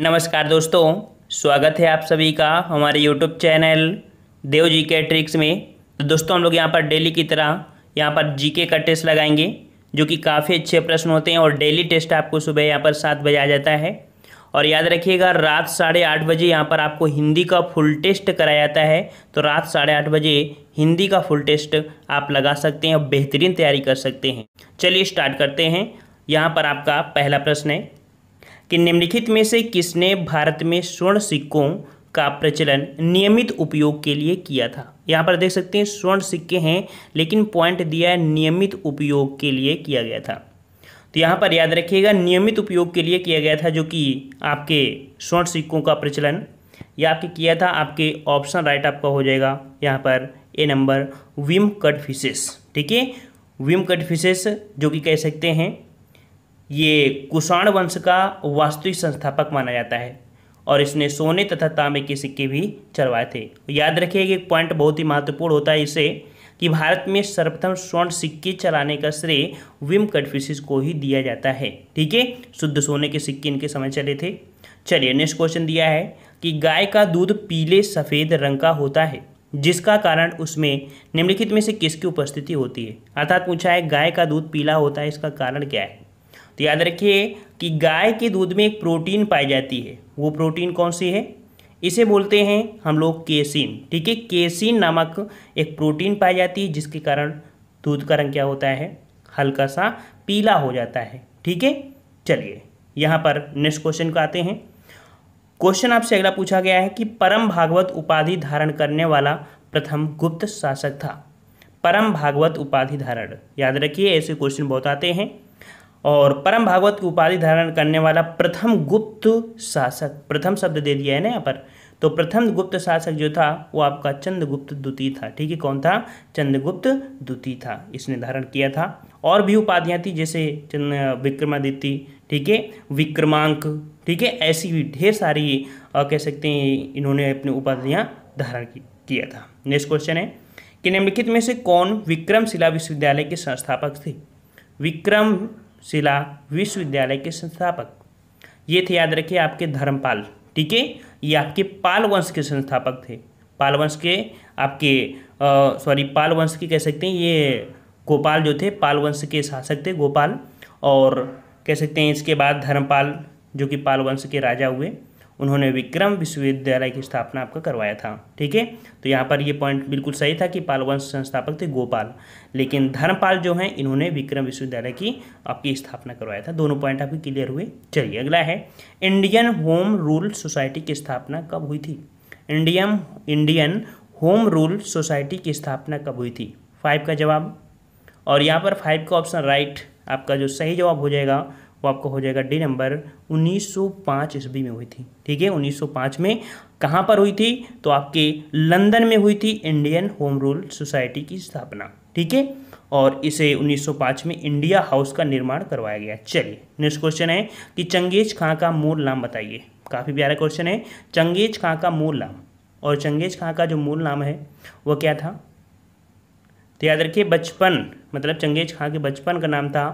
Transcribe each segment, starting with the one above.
नमस्कार दोस्तों स्वागत है आप सभी का हमारे यूट्यूब चैनल देव जी के ट्रिक्स में तो दोस्तों हम लोग यहाँ पर डेली की तरह यहाँ पर जीके का टेस्ट लगाएंगे जो कि काफ़ी अच्छे प्रश्न होते हैं और डेली टेस्ट आपको सुबह यहाँ पर सात बजे आ जाता है और याद रखिएगा रात साढ़े आठ बजे यहाँ पर आपको हिंदी का फुल टेस्ट कराया जाता है तो रात साढ़े आठ बजे हिंदी का फुल टेस्ट आप लगा सकते हैं और बेहतरीन तैयारी कर सकते हैं चलिए स्टार्ट करते हैं यहाँ पर आपका पहला प्रश्न है कि निम्नलिखित में से किसने भारत में स्वर्ण सिक्कों का प्रचलन नियमित उपयोग के लिए किया था यहाँ पर देख सकते हैं स्वर्ण सिक्के हैं लेकिन पॉइंट दिया है नियमित उपयोग के लिए किया गया था तो यहाँ पर याद रखिएगा नियमित उपयोग के लिए किया गया था जो कि आपके स्वर्ण सिक्कों का प्रचलन या आपके किया था आपके ऑप्शन राइट आपका हो जाएगा यहाँ पर ए नंबर विम कट फिशेस ठीक है विम कट फिशेस जो कि कह सकते हैं ये कुषाण वंश का वास्तविक संस्थापक माना जाता है और इसने सोने तथा तांबे के सिक्के भी चलवाए थे याद रखिए एक पॉइंट बहुत ही महत्वपूर्ण होता है इसे कि भारत में सर्वप्रथम स्वर्ण सिक्के चलाने का श्रेय विम कटफिशिस को ही दिया जाता है ठीक है शुद्ध सोने के सिक्के इनके समय चले थे चलिए नेक्स्ट क्वेश्चन दिया है कि गाय का दूध पीले सफ़ेद रंग का होता है जिसका कारण उसमें निम्नलिखित में से किसकी उपस्थिति होती है अर्थात पूछा है गाय का दूध पीला होता है इसका कारण क्या है तो याद रखिए कि गाय के दूध में एक प्रोटीन पाई जाती है वो प्रोटीन कौन सी है इसे बोलते हैं हम लोग केसिन ठीक है केसिन नामक एक प्रोटीन पाई जाती है जिसके कारण दूध का रंग क्या होता है हल्का सा पीला हो जाता है ठीक है चलिए यहाँ पर नेक्स्ट क्वेश्चन को आते हैं क्वेश्चन आपसे अगला पूछा गया है कि परम भागवत उपाधि धारण करने वाला प्रथम गुप्त शासक था परम भागवत उपाधि धारण याद रखिए ऐसे क्वेश्चन बहुत आते हैं और परम भागवत की उपाधि धारण करने वाला प्रथम गुप्त शासक प्रथम शब्द दे दिया है ना यहाँ पर तो प्रथम गुप्त शासक जो था वो आपका चंद्रगुप्त द्वितीय था ठीक है कौन था चंद्रगुप्त द्वितीय था इसने धारण किया था और भी उपाधियाँ थी जैसे विक्रमादित्य ठीक है विक्रमांक ठीक है ऐसी भी ढेर सारी कह सकते हैं इन्होंने अपनी उपाधियाँ धारण किया था नेक्स्ट क्वेश्चन है कि निम्नलिखित में से कौन विक्रमशिला विश्वविद्यालय के संस्थापक थे विक्रम शिला विश्वविद्यालय के संस्थापक ये थे याद रखिए आपके धर्मपाल ठीक है ये आपके पाल वंश के संस्थापक थे पाल वंश के आपके सॉरी पाल वंश के कह सकते हैं ये गोपाल जो थे पाल वंश के शासक थे गोपाल और कह सकते हैं इसके बाद धर्मपाल जो कि पाल वंश के राजा हुए उन्होंने विक्रम विश्वविद्यालय की स्थापना आपका करवाया था ठीक है तो यहाँ पर ये पॉइंट बिल्कुल सही था कि पालवंश संस्थापक थे गोपाल लेकिन धर्मपाल जो हैं इन्होंने विक्रम विश्वविद्यालय की आपकी स्थापना करवाया था दोनों पॉइंट आपके क्लियर हुए चलिए अगला है इंडियन होम रूल सोसाइटी की स्थापना कब हुई थी Indian Indian home rule society की स्थापना कब हुई थी फाइव का जवाब और यहाँ पर फाइव का ऑप्शन राइट आपका जो सही जवाब हो जाएगा वो आपको हो जाएगा डी नंबर 1905 ईस्वी में हुई थी ठीक है 1905 में कहाँ पर हुई थी तो आपके लंदन में हुई थी इंडियन होम रूल सोसाइटी की स्थापना ठीक है और इसे 1905 में इंडिया हाउस का निर्माण करवाया गया चलिए नेक्स्ट क्वेश्चन है कि चंगेज खां का मूल नाम बताइए काफ़ी प्यारा क्वेश्चन है चंगेज खां का मूल नाम और चंगेज खां का जो मूल नाम है वह क्या था तो याद रखिए बचपन मतलब चंगेज खां के बचपन का नाम था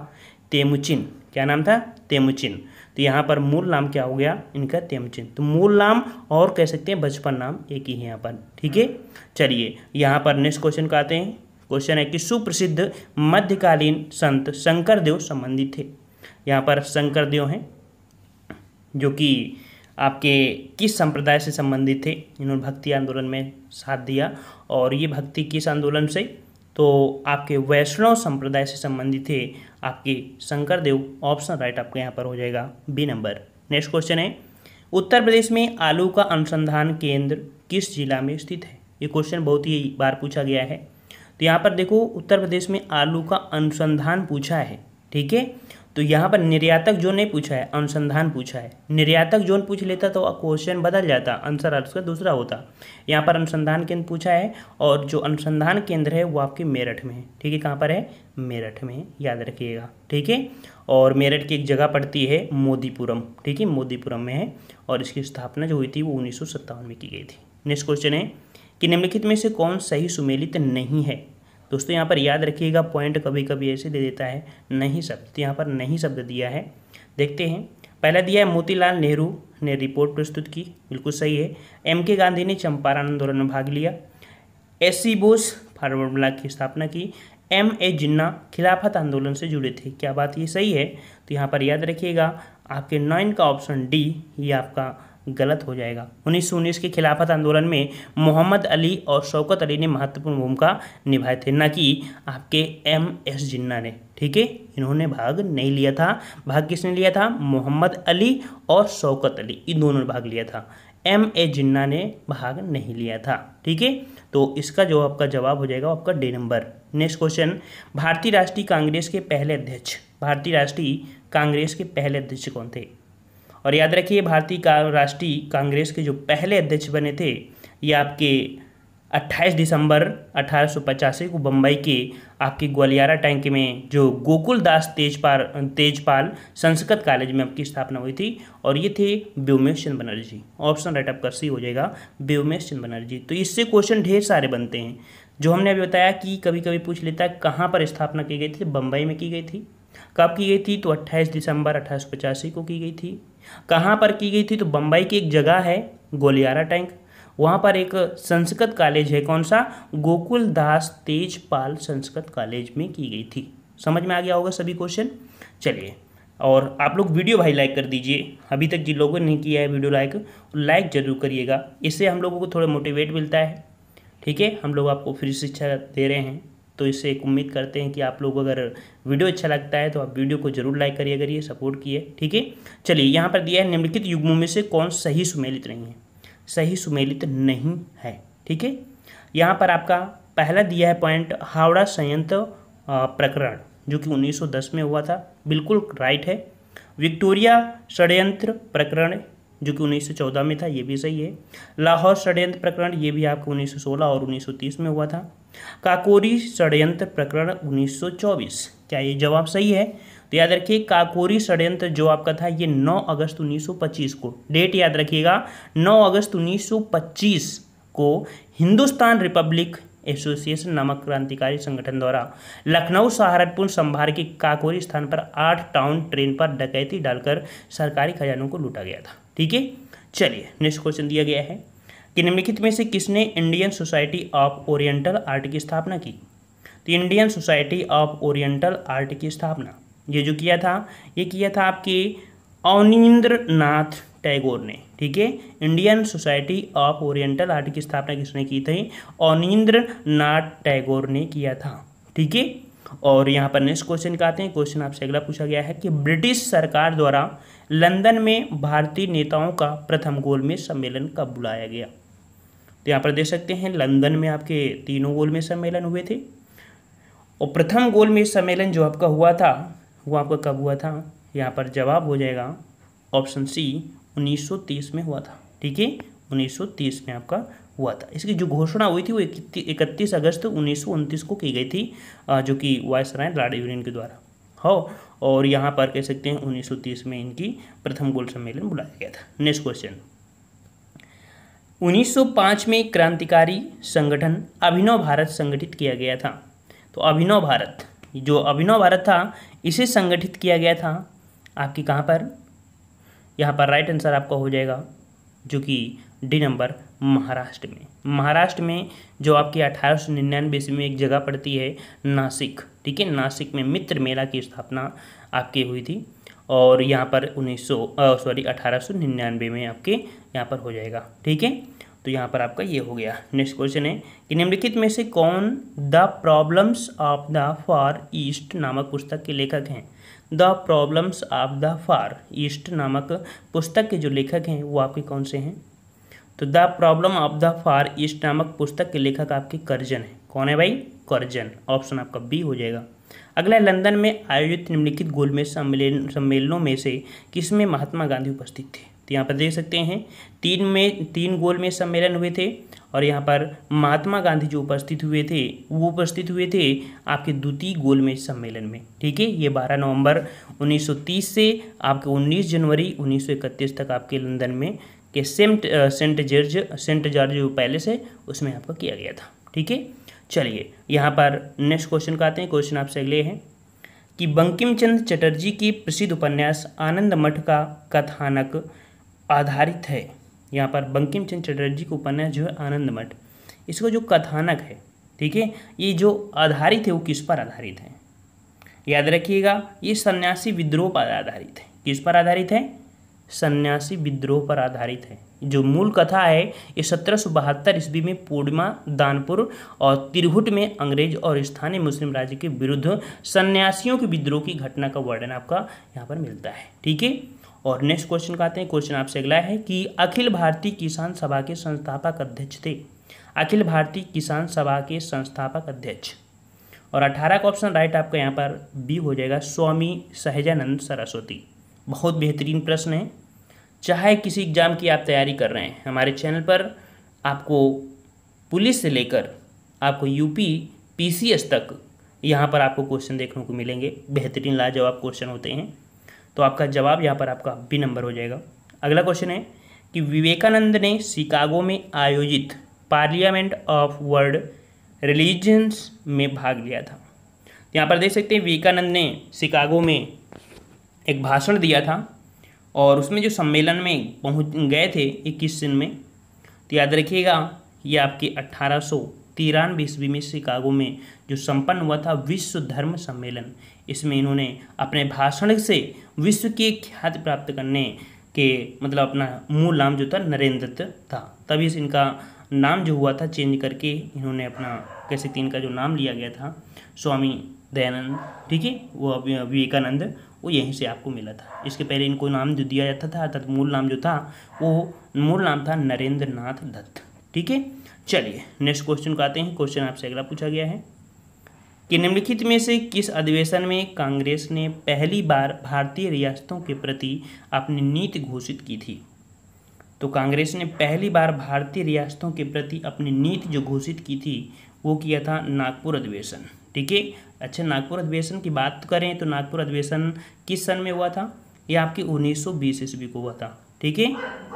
तेमुचिन क्या नाम था तेमुचिन तो यहाँ पर मूल नाम क्या हो गया इनका तेमुचिन तो मूल नाम और कह सकते हैं बचपन नाम एक ही है यहाँ पर ठीक है चलिए यहाँ पर नेक्स्ट क्वेश्चन को आते हैं क्वेश्चन है कि सुप्रसिद्ध मध्यकालीन संत शंकरदेव संबंधित थे यहाँ पर शंकरदेव हैं जो कि आपके किस संप्रदाय से संबंधित थे इन्होंने भक्ति आंदोलन में साथ दिया और ये भक्ति किस आंदोलन से तो आपके वैष्णव संप्रदाय से संबंधित थे आपकी शंकर देव ऑप्शन राइट आपके यहाँ पर हो जाएगा बी नंबर नेक्स्ट क्वेश्चन है उत्तर प्रदेश में आलू का अनुसंधान केंद्र किस जिला में स्थित है ये क्वेश्चन बहुत ही बार पूछा गया है तो यहाँ पर देखो उत्तर प्रदेश में आलू का अनुसंधान पूछा है ठीक है तो यहाँ पर निर्यातक जोन नहीं पूछा है अनुसंधान पूछा है निर्यातक जोन पूछ लेता तो क्वेश्चन बदल जाता आंसर उसका दूसरा होता यहाँ पर अनुसंधान केंद्र पूछा है और जो अनुसंधान केंद्र है वो आपके मेरठ में है ठीक है कहाँ पर है मेरठ में याद रखिएगा ठीक है और मेरठ की एक जगह पड़ती है मोदीपुरम ठीक है मोदीपुरम में है और इसकी स्थापना जो हुई थी वो उन्नीस में की गई थी नेक्स्ट क्वेश्चन है कि निम्नलिखित में से कौन सही सुमेलित नहीं है दोस्तों यहाँ पर याद रखिएगा पॉइंट कभी कभी ऐसे दे देता है नहीं शब्द तो यहाँ पर नहीं शब्द दिया है देखते हैं पहला दिया है मोतीलाल नेहरू ने रिपोर्ट प्रस्तुत की बिल्कुल सही है एम के गांधी ने चंपारण आंदोलन में भाग लिया S C Bose forward bloc की स्थापना की एम ए जिन्ना खिलाफत आंदोलन से जुड़े थे क्या बात ये सही है तो यहाँ पर याद रखिएगा आपके नाइन का ऑप्शन डी ये आपका गलत हो जाएगा उन्नीस उन्नीस के खिलाफत आंदोलन में मोहम्मद अली और शौकत अली ने महत्वपूर्ण भूमिका निभाए थे न कि आपके एम एस जिन्ना ने ठीक है इन्होंने भाग नहीं लिया था भाग किसने लिया था मोहम्मद अली और शौकत अली इन दोनों ने भाग लिया था एम ए जिन्ना ने भाग नहीं लिया था ठीक है तो इसका जो आपका जवाब हो जाएगा आपका डे नंबर नेक्स्ट क्वेश्चन भारतीय राष्ट्रीय कांग्रेस के पहले अध्यक्ष भारतीय राष्ट्रीय कांग्रेस के पहले अध्यक्ष कौन थे और याद रखिए भारतीय का, राष्ट्रीय कांग्रेस के जो पहले अध्यक्ष बने थे ये आपके 28 दिसंबर अठारह को बम्बई के आपके ग्वालियारा टैंक में जो गोकुल दास तेजपाल तेजपाल संस्कृत कॉलेज में आपकी स्थापना हुई थी और ये थे व्योमेश चंद बनर्जी ऑप्शन राइट आपका सी हो जाएगा व्योमेश चंद बनर्जी तो इससे क्वेश्चन ढेर सारे बनते हैं जो हमने अभी बताया कि कभी कभी पूछ लेता है कहाँ पर स्थापना की गई थी बम्बई में की गई थी कब की गई थी तो अट्ठाईस दिसंबर अठारह को की गई थी कहाँ पर की गई थी तो बम्बई की एक जगह है गोलियारा टैंक वहाँ पर एक संस्कृत कॉलेज है कौन सा गोकुल दास तेजपाल संस्कृत कॉलेज में की गई थी समझ में आ गया होगा सभी क्वेश्चन चलिए और आप लोग वीडियो भाई लाइक कर दीजिए अभी तक जिन लोगों ने नहीं किया है वीडियो लाइक लाइक ज़रूर करिएगा इससे हम लोगों को थोड़ा मोटिवेट मिलता है ठीक है हम लोग आपको फ्री शिक्षा दे रहे हैं तो इससे एक उम्मीद करते हैं कि आप लोग अगर वीडियो अच्छा लगता है तो आप वीडियो को जरूर लाइक करिए करिए सपोर्ट किए ठीक है चलिए यहाँ पर दिया है निम्नलिखित युग्मों में से कौन सही सुमेलित नहीं है सही सुमेलित नहीं है ठीक है यहाँ पर आपका पहला दिया है पॉइंट हावड़ा संयंत्र प्रकरण जो कि 1910 में हुआ था बिल्कुल राइट है विक्टोरिया षडयंत्र प्रकरण जो कि 1914 में था ये भी सही है लाहौर षडयंत्र प्रकरण ये भी आपको 1916 और 1930 में हुआ था काकोरी षडयंत्र प्रकरण 1924 क्या ये जवाब सही है तो याद रखिए काकोरी षडयंत्र जो आपका था ये 9 अगस्त 1925 को डेट याद रखिएगा 9 अगस्त 1925 को हिंदुस्तान रिपब्लिक एसोसिएशन नामक क्रांतिकारी संगठन द्वारा लखनऊ सहारनपुर संभार के काकोरी स्थान पर आठ टाउन ट्रेन पर डकैती डालकर सरकारी खजानों को लूटा गया था ठीक है चलिए नेक्स्ट क्वेश्चन दिया गया है कि निम्नलिखित में से किसने Indian society of oriental art की स्थापना की तो Indian society of oriental art की स्थापना ये जो किया था ये किया था आपके अवनिंद्र नाथ टैगोर ने ठीक है Indian society of oriental art की स्थापना किसने की थी अवनिंद्र नाथ टैगोर ने किया था ठीक है और यहाँ पर नेक्स्ट क्वेश्चन का आते हैं क्वेश्चन आपसे अगला पूछा गया है कि ब्रिटिश सरकार द्वारा लंदन में भारतीय नेताओं का प्रथम गोल में सम्मेलन कब बुलाया गया तो यहाँ पर देख सकते हैं लंदन में आपके तीनों गोलमेज सम्मेलन हुए थे और प्रथम गोलमेज सम्मेलन जो आपका हुआ था वो आपका कब हुआ था यहाँ पर जवाब हो जाएगा ऑप्शन सी 1930 में हुआ था ठीक है 1930 में आपका हुआ था इसकी जो घोषणा हुई थी वो इकतीस अगस्त उन्नीस को की गई थी जो कि वायसराय लाड यूनियन के द्वारा हो और यहाँ पर कह सकते हैं 1930 में इनकी प्रथम गोल सम्मेलन बुलाया गया था नेक्स्ट क्वेश्चन 1905 में क्रांतिकारी संगठन अभिनव भारत संगठित किया गया था तो अभिनव भारत जो अभिनव भारत था इसे संगठित किया गया था आपकी कहाँ पर यहाँ पर राइट आंसर आपका हो जाएगा जो कि डी नंबर महाराष्ट्र में महाराष्ट्र में जो आपकी अठारह सौ निन्यानवे ईस्वी में एक जगह पड़ती है नासिक ठीक है नासिक में मित्र मेला की स्थापना आपकी हुई थी और यहाँ पर उन्नीस सॉरी अठारह में आपके यहाँ पर हो जाएगा ठीक है तो यहाँ पर आपका ये हो गया नेक्स्ट क्वेश्चन है कि निम्नलिखित में से कौन the problems of the Far East नामक पुस्तक के लेखक हैं the problems of the Far East नामक पुस्तक के जो लेखक हैं वो आपके कौन से हैं तो the problem of the Far East नामक पुस्तक के लेखक आपके कर्जन है कौन है भाई कर्जन ऑप्शन आपका बी हो जाएगा अगला लंदन में आयोजित निम्नलिखित गोलमेज सम्मेलन सम्मेलनों में से किसमें महात्मा गांधी उपस्थित थे तो यहाँ पर देख सकते हैं तीन में तीन गोलमेज सम्मेलन हुए थे और यहाँ पर महात्मा गांधी जो उपस्थित हुए थे वो उपस्थित हुए थे आपके द्वितीय गोलमेज सम्मेलन में ठीक है ये 12 नवंबर 1930 से आपके 19 जनवरी 1931 तक आपके लंदन में के Saint Saint George Saint George Palace है उसमें आपका किया गया था ठीक है चलिए यहाँ पर नेक्स्ट क्वेश्चन का आते हैं क्वेश्चन आपसे अगले हैं कि बंकिम चंद चटर्जी की प्रसिद्ध उपन्यास आनंद मठ का कथानक आधारित है यहाँ पर बंकिम चंद चटर्जी का उपन्यास जो है आनंद मठ इसका जो कथानक है ठीक है ये जो आधारित है वो किस पर आधारित है याद रखिएगा ये सन्यासी विद्रोह पर आधारित है किस पर आधारित है सन्यासी विद्रोह पर आधारित है जो मूल कथा है ये सत्रह सौ बहत्तर ईस्वी में पूर्णिमा दानपुर और तिरहुट में अंग्रेज और स्थानीय मुस्लिम राज्य के विरुद्ध सन्यासियों के विद्रोह की घटना का वर्णन आपका यहाँ पर मिलता है ठीक है और नेक्स्ट क्वेश्चन का आते हैं क्वेश्चन आपसे अगला है कि अखिल भारतीय किसान सभा के संस्थापक अध्यक्ष थे अखिल भारतीय किसान सभा के संस्थापक अध्यक्ष और अठारह का ऑप्शन राइट आपका यहाँ पर बी हो जाएगा स्वामी सहजानंद सरस्वती बहुत बेहतरीन प्रश्न है चाहे किसी एग्ज़ाम की आप तैयारी कर रहे हैं हमारे चैनल पर आपको पुलिस से लेकर आपको यूपी पीसीएस तक यहाँ पर आपको क्वेश्चन देखने को मिलेंगे बेहतरीन लाजवाब क्वेश्चन होते हैं तो आपका जवाब यहाँ पर आपका बी नंबर हो जाएगा अगला क्वेश्चन है कि विवेकानंद ने शिकागो में आयोजित पार्लियामेंट ऑफ वर्ल्ड रिलीजन्स में भाग लिया था यहाँ पर देख सकते हैं विवेकानंद ने शिकागो में एक भाषण दिया था और उसमें जो सम्मेलन में पहुँच गए थे इक्कीस दिन में तो याद रखिएगा ये आपके अट्ठारह सौ तिरानवे ईस्वी में शिकागो में जो संपन्न हुआ था विश्व धर्म सम्मेलन इसमें इन्होंने अपने भाषण से विश्व की ख्याति प्राप्त करने के मतलब अपना मूल नाम जो था नरेंद्र था तभी इनका नाम जो हुआ था चेंज करके इन्होंने अपना कह सकते इनका जो नाम लिया गया था स्वामी दयानंद ठीक है वो विवेकानंद वो यहीं से आपको मिला था इसके पहले इनको नाम जो दिया जाता था अर्थात मूल नाम जो था वो मूल नाम था नरेंद्र नाथ दत्त ठीक है चलिए नेक्स्ट क्वेश्चन को आते हैं क्वेश्चन आपसे अगला पूछा गया है कि निम्नलिखित में से किस अधिवेशन में कांग्रेस ने पहली बार भारतीय रियासतों के प्रति अपनी नीति घोषित की थी तो कांग्रेस ने पहली बार भारतीय रियासतों के प्रति अपनी नीति जो घोषित की थी वो किया था नागपुर अधिवेशन ठीक है अच्छा नागपुर अधिवेशन की बात करें तो नागपुर अधिवेशन किस सन में हुआ था ये आपकी 1920 ईस्वी को हुआ था ठीक है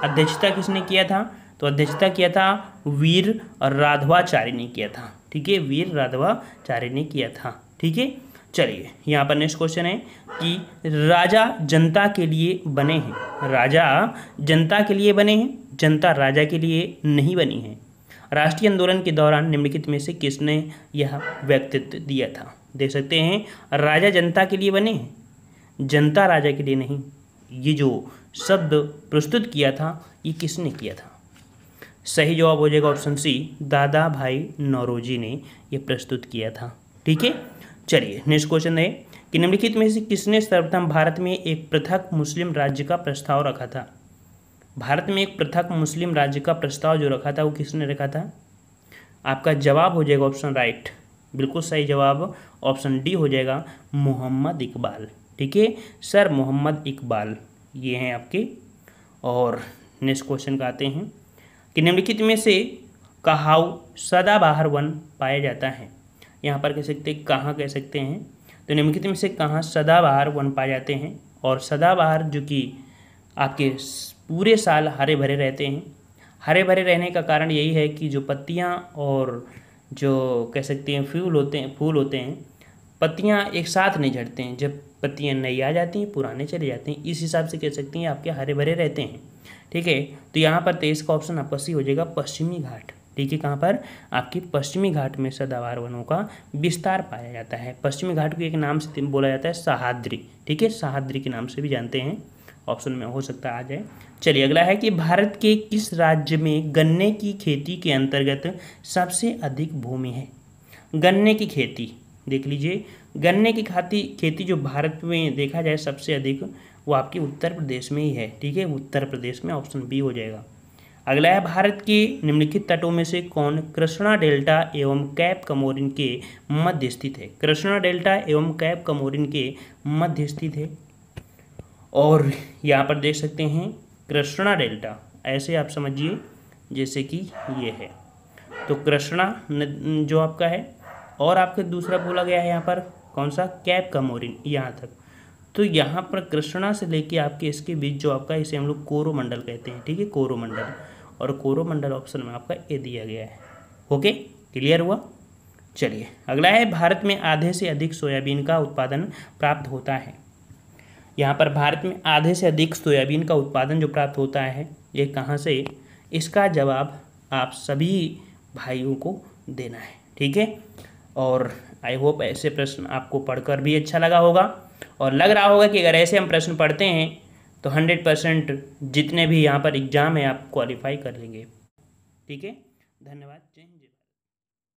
अध्यक्षता किसने किया था तो अध्यक्षता किया था वीर राधवाचार्य ने किया था ठीक है वीर राधवाचार्य ने किया था ठीक है चलिए यहाँ पर नेक्स्ट क्वेश्चन है कि राजा जनता के लिए बने हैं राजा जनता के लिए बने हैं जनता राजा के लिए नहीं बनी है राष्ट्रीय आंदोलन के दौरान निम्नलिखित में से किसने यह व्यक्तित्व दिया था देख सकते हैं राजा जनता के लिए बने जनता राजा के लिए नहीं ये जो शब्द प्रस्तुत किया था ये किसने किया था सही जवाब हो जाएगा ऑप्शन सी दादा भाई नौरोजी ने यह प्रस्तुत किया था ठीक है चलिए नेक्स्ट क्वेश्चन है कि निम्नलिखित में से किसने सर्वप्रथम भारत में एक पृथक मुस्लिम राज्य का प्रस्ताव रखा था भारत में एक पृथक मुस्लिम राज्य का प्रस्ताव जो रखा था वो किसने रखा था आपका जवाब हो जाएगा ऑप्शन राइट बिल्कुल सही जवाब ऑप्शन डी हो जाएगा मोहम्मद इकबाल ठीक है सर मोहम्मद इकबाल ये हैं आपके और नेक्स्ट क्वेश्चन का आते हैं कि निम्नलिखित में से कहाव सदाबहार वन पाया जाता है यहाँ पर कह सकते हैं कहाँ कह सकते हैं तो निम्नलिखित में से कहाँ सदाबहार वन पाए जाते हैं और सदाबहार जो कि आपके पूरे साल हरे भरे रहते हैं हरे भरे रहने का कारण यही है कि जो पत्तियाँ और जो कह सकते हैं फूल होते हैं फूल होते हैं पत्तियाँ एक साथ नहीं झड़ते हैं जब पत्तियाँ नई आ जाती हैं पुराने चले जाते हैं इस हिसाब से कह सकते हैं आपके हरे भरे रहते हैं ठीक है तो यहाँ पर तेईस का ऑप्शन आपका सी हो जाएगा पश्चिमी घाट ठीक है कहाँ पर आपकी पश्चिमी घाट में सदावार वनों का विस्तार पाया जाता है पश्चिमी घाट को एक नाम से बोला जाता है सहाद्री ठीक है सहाद्री के नाम से भी जानते हैं ऑप्शन में हो सकता है आ जाए चलिए अगला है कि भारत के किस राज्य में गन्ने की खेती के अंतर्गत सबसे अधिक भूमि है गन्ने की खेती देख लीजिए गन्ने की खाती खेती जो भारत में देखा जाए सबसे अधिक वो आपके उत्तर प्रदेश में ही है ठीक है उत्तर प्रदेश में ऑप्शन बी हो जाएगा अगला है भारत के निम्नलिखित तटों में से कौन कृष्णा डेल्टा एवं कैप कमोरिन के मध्य स्थित है कृष्णा डेल्टा एवं कैप कमोरिन के मध्य स्थित है और यहाँ पर देख सकते हैं कृष्णा डेल्टा ऐसे आप समझिए जैसे कि ये है तो कृष्णा जो आपका है और आपके दूसरा बोला गया है यहाँ पर कौन सा कैप का मोरिन यहाँ तक तो यहाँ पर कृष्णा से लेके आपके इसके बीच जो आपका इसे हम लोग कोरोमंडल कहते हैं ठीक है कोरोमंडल और कोरोमंडल ऑप्शन में आपका ए दिया गया है ओके क्लियर हुआ चलिए अगला है भारत में आधे से अधिक सोयाबीन का उत्पादन प्राप्त होता है यहाँ पर भारत में आधे से अधिक सोयाबीन का उत्पादन जो प्राप्त होता है ये कहाँ से इसका जवाब आप सभी भाइयों को देना है ठीक है और आई होप ऐसे प्रश्न आपको पढ़कर भी अच्छा लगा होगा और लग रहा होगा कि अगर ऐसे हम प्रश्न पढ़ते हैं तो हंड्रेड परसेंट जितने भी यहाँ पर एग्ज़ाम है आप क्वालिफाई कर लेंगे ठीक है धन्यवाद जय